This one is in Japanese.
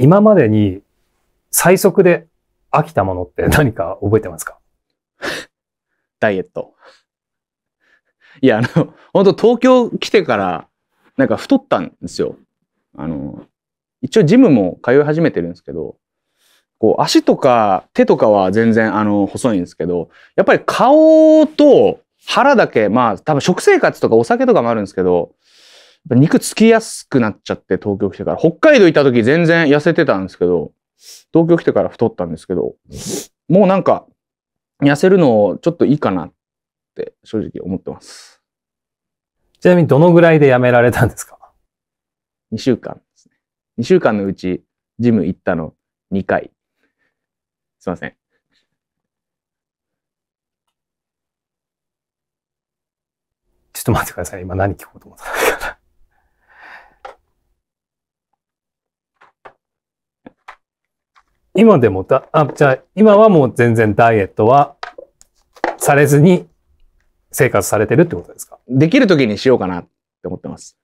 今までに最速で飽きたものって何か覚えてますか ダイエット。いや、あの、本当東京来てから、なんか太ったんですよ。あの、一応ジムも通い始めてるんですけど、こう足とか手とかは全然あの細いんですけど、やっぱり顔と腹だけ、まあ多分食生活とかお酒とかもあるんですけど、肉つきやすくなっちゃって東京来てから北海道行った時全然痩せてたんですけど東京来てから太ったんですけどもうなんか痩せるのちょっといいかなって正直思ってますちなみにどのぐらいでやめられたんですか2週間ですね2週間のうちジム行ったの2回すいませんちょっと待ってください。今何聞こえ今でもだ、あ、じゃあ、今はもう全然ダイエットはされずに生活されてるってことですかできる時にしようかなって思ってます。